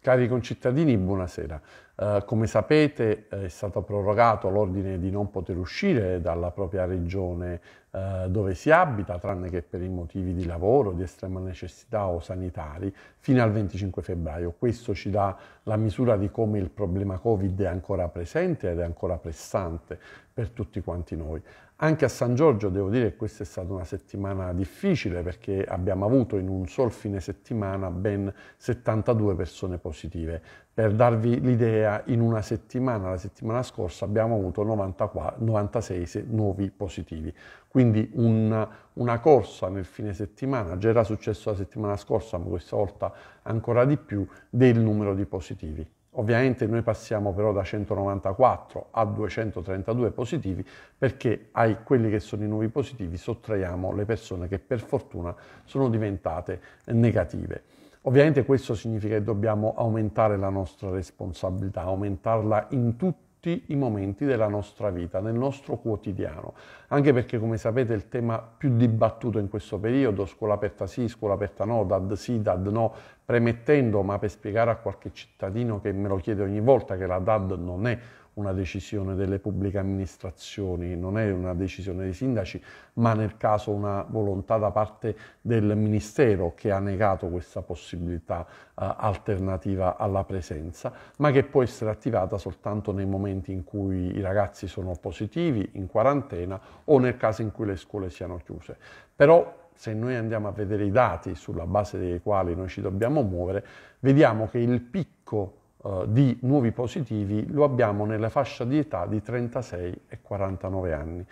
Cari concittadini, buonasera. Eh, come sapete è stato prorogato l'ordine di non poter uscire dalla propria regione eh, dove si abita, tranne che per i motivi di lavoro, di estrema necessità o sanitari, fino al 25 febbraio. Questo ci dà la misura di come il problema Covid è ancora presente ed è ancora pressante per tutti quanti noi. Anche a San Giorgio devo dire che questa è stata una settimana difficile perché abbiamo avuto in un sol fine settimana ben 72 persone positive. Per darvi l'idea europea in una settimana, la settimana scorsa abbiamo avuto 94, 96 nuovi positivi, quindi un, una corsa nel fine settimana, già era successo la settimana scorsa ma questa volta ancora di più, del numero di positivi. Ovviamente noi passiamo però da 194 a 232 positivi perché ai quelli che sono i nuovi positivi sottraiamo le persone che per fortuna sono diventate negative. Ovviamente questo significa che dobbiamo aumentare la nostra responsabilità, aumentarla in tutti i momenti della nostra vita, nel nostro quotidiano, anche perché come sapete il tema più dibattuto in questo periodo, scuola aperta sì, scuola aperta no, dad sì, dad no, premettendo, ma per spiegare a qualche cittadino che me lo chiede ogni volta che la dad non è una decisione delle pubbliche amministrazioni, non è una decisione dei sindaci, ma nel caso una volontà da parte del Ministero che ha negato questa possibilità eh, alternativa alla presenza, ma che può essere attivata soltanto nei momenti in cui i ragazzi sono positivi, in quarantena o nel caso in cui le scuole siano chiuse. Però se noi andiamo a vedere i dati sulla base dei quali noi ci dobbiamo muovere, vediamo che il picco eh, di nuovi positivi lo abbiamo nella fascia di età di 36 e 49 anni.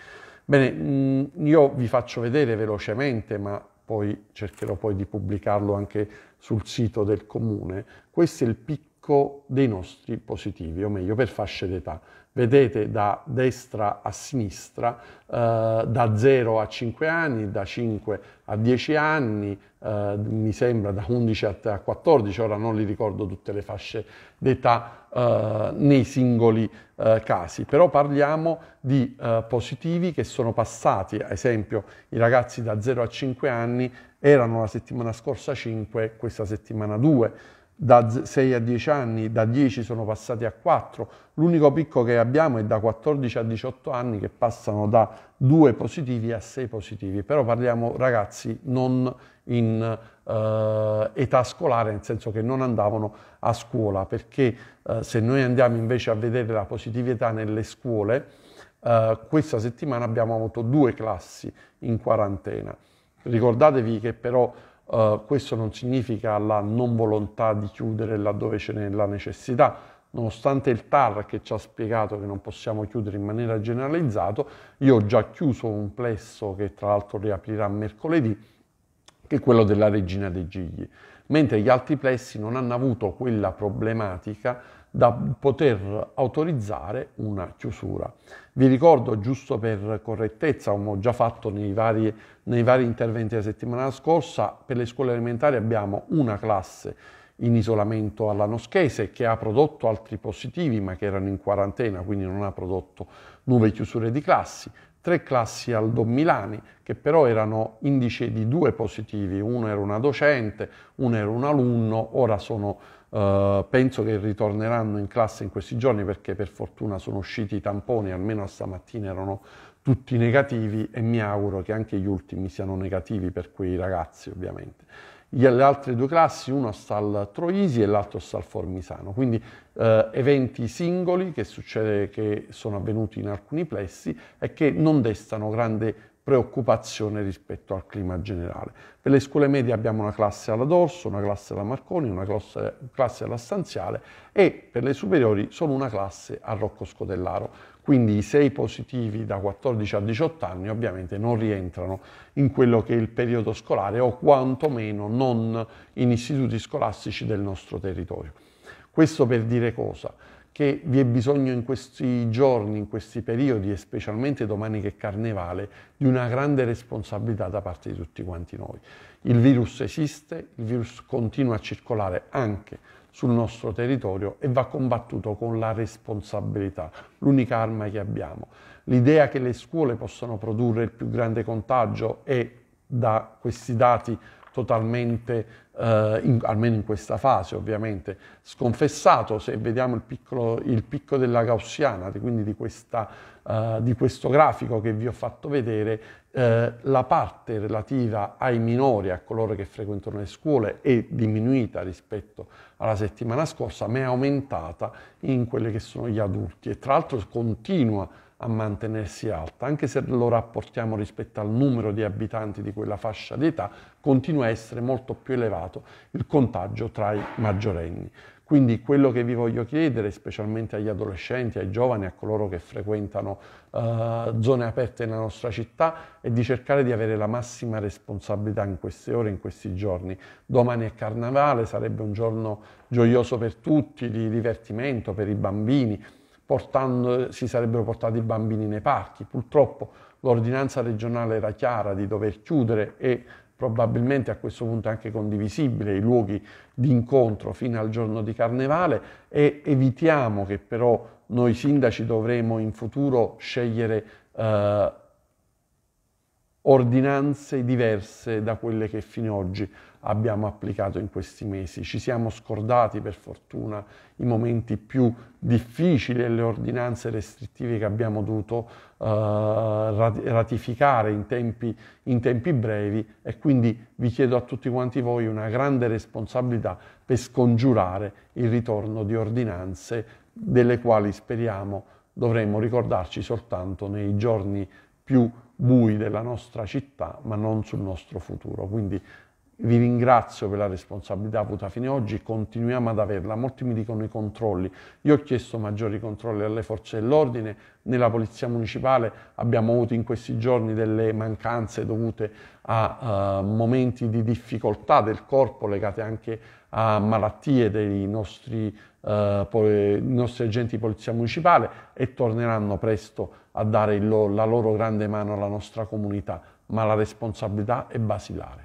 Bene, mm, io vi faccio vedere velocemente, ma poi cercherò poi di pubblicarlo anche sul sito del comune. Questo è il picco spacco dei nostri positivi, o meglio per fasce d'età. Vedete da destra a sinistra, eh, da 0 a 5 anni, da 5 a 10 anni, eh, mi sembra da 11 a 14, ora non li ricordo tutte le fasce d'età eh, nei singoli eh, casi, però parliamo di eh, positivi che sono passati, ad esempio i ragazzi da 0 a 5 anni erano la settimana scorsa 5, questa settimana 2 da 6 a 10 anni, da 10 sono passati a 4, l'unico picco che abbiamo è da 14 a 18 anni che passano da 2 positivi a 6 positivi, però parliamo ragazzi non in eh, età scolare, nel senso che non andavano a scuola, perché eh, se noi andiamo invece a vedere la positività nelle scuole, eh, questa settimana abbiamo avuto due classi in quarantena. Ricordatevi che però Uh, questo non significa la non volontà di chiudere laddove ce n'è la necessità. Nonostante il TAR che ci ha spiegato che non possiamo chiudere in maniera generalizzata, io ho già chiuso un plesso che tra l'altro riaprirà mercoledì, che è quello della Regina dei Gigli, mentre gli altri plessi non hanno avuto quella problematica da poter autorizzare una chiusura. Vi ricordo, giusto per correttezza, come ho già fatto nei vari, nei vari interventi della settimana scorsa, per le scuole elementari abbiamo una classe in isolamento alla Noschese che ha prodotto altri positivi ma che erano in quarantena, quindi non ha prodotto nuove chiusure di classi, tre classi al Don Milani che però erano indice di due positivi, uno era una docente, uno era un alunno, ora sono eh, penso che ritorneranno in classe in questi giorni perché per fortuna sono usciti i tamponi, almeno stamattina erano tutti negativi e mi auguro che anche gli ultimi siano negativi per quei ragazzi ovviamente. Le altre due classi, uno sta al Troisi e l'altro sta al Formisano, quindi uh, eventi singoli che, succede, che sono avvenuti in alcuni plessi e che non destano grande preoccupazione rispetto al clima generale. Per le scuole medie abbiamo una classe alla Dorso, una classe alla Marconi, una classe, classe alla Stanziale e per le superiori solo una classe a Rocco Scodellaro. Quindi i sei positivi da 14 a 18 anni ovviamente non rientrano in quello che è il periodo scolare o quantomeno non in istituti scolastici del nostro territorio. Questo per dire cosa? che vi è bisogno in questi giorni, in questi periodi e specialmente domani che è carnevale, di una grande responsabilità da parte di tutti quanti noi. Il virus esiste, il virus continua a circolare anche sul nostro territorio e va combattuto con la responsabilità, l'unica arma che abbiamo. L'idea che le scuole possano produrre il più grande contagio è da questi dati totalmente, eh, in, almeno in questa fase ovviamente, sconfessato, se vediamo il, piccolo, il picco della gaussiana, quindi di, questa, eh, di, questo grafico che vi ho fatto vedere, eh, la parte relativa ai minori, a coloro che frequentano le scuole, è diminuita rispetto alla settimana scorsa, ma è aumentata in quelli che sono gli adulti e tra l'altro continua a mantenersi alta, anche se lo rapportiamo rispetto al numero di abitanti di quella fascia di età, continua a essere molto più elevato il contagio tra i maggiorenni. Quindi quello che vi voglio chiedere, specialmente agli adolescenti, ai giovani, a coloro che frequentano eh, zone aperte nella nostra città, è di cercare di avere la massima responsabilità in queste ore, in questi giorni. Domani è carnevale, sarebbe un giorno gioioso per tutti, di divertimento, per i bambini, portando, si sarebbero portati i bambini nei parchi. Purtroppo l'ordinanza regionale era chiara di dover chiudere e probabilmente a questo punto è anche condivisibile i luoghi di incontro fino al giorno di carnevale e evitiamo che però noi sindaci dovremo in futuro scegliere eh, ordinanze diverse da quelle che fino ad oggi abbiamo applicato in questi mesi. Ci siamo scordati per fortuna i momenti più difficili e le ordinanze restrittive che abbiamo dovuto eh, ratificare in tempi, in tempi brevi e quindi vi chiedo a tutti quanti voi una grande responsabilità per scongiurare il ritorno di ordinanze delle quali speriamo dovremmo ricordarci soltanto nei giorni più bui della nostra città ma non sul nostro futuro. Quindi vi ringrazio per la responsabilità avuta fino ad oggi, continuiamo ad averla. Molti mi dicono i controlli. Io ho chiesto maggiori controlli alle forze dell'ordine, nella Polizia Municipale abbiamo avuto in questi giorni delle mancanze dovute a uh, momenti di difficoltà del corpo legate anche a malattie dei nostri, uh, eh, poi, nostri agenti di Polizia Municipale e torneranno presto a dare lo la loro grande mano alla nostra comunità, ma la responsabilità è basilare.